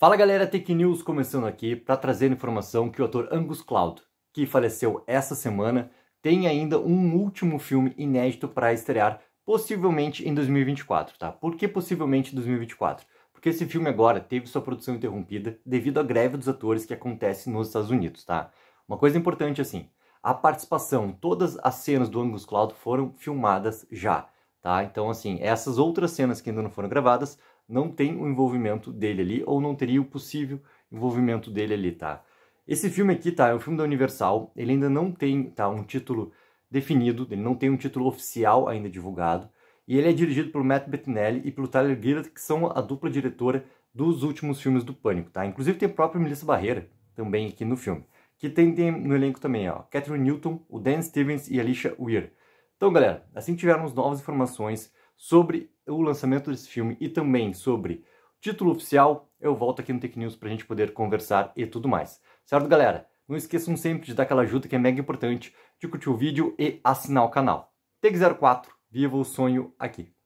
Fala galera, Tech News começando aqui para trazer a informação que o ator Angus Cloud, que faleceu essa semana, tem ainda um último filme inédito para estrear, possivelmente em 2024, tá? Por que possivelmente 2024? Porque esse filme agora teve sua produção interrompida devido à greve dos atores que acontece nos Estados Unidos, tá? Uma coisa importante assim, a participação, todas as cenas do Angus Cloud foram filmadas já tá? Então, assim, essas outras cenas que ainda não foram gravadas não tem o envolvimento dele ali, ou não teria o possível envolvimento dele ali, tá? Esse filme aqui, tá, é o filme da Universal, ele ainda não tem, tá, um título definido, ele não tem um título oficial ainda divulgado, e ele é dirigido pelo Matt Bettinelli e pelo Tyler Gillett, que são a dupla diretora dos últimos filmes do Pânico, tá? Inclusive tem a própria Melissa Barreira também aqui no filme, que tem, tem no elenco também, ó, Catherine Newton, o Dan Stevens e Alicia Weir. Então, galera, assim que tivermos novas informações sobre o lançamento desse filme e também sobre o título oficial, eu volto aqui no Tech News para a gente poder conversar e tudo mais. Certo, galera? Não esqueçam sempre de dar aquela ajuda que é mega importante, de curtir o vídeo e assinar o canal. Tech 04, viva o sonho aqui!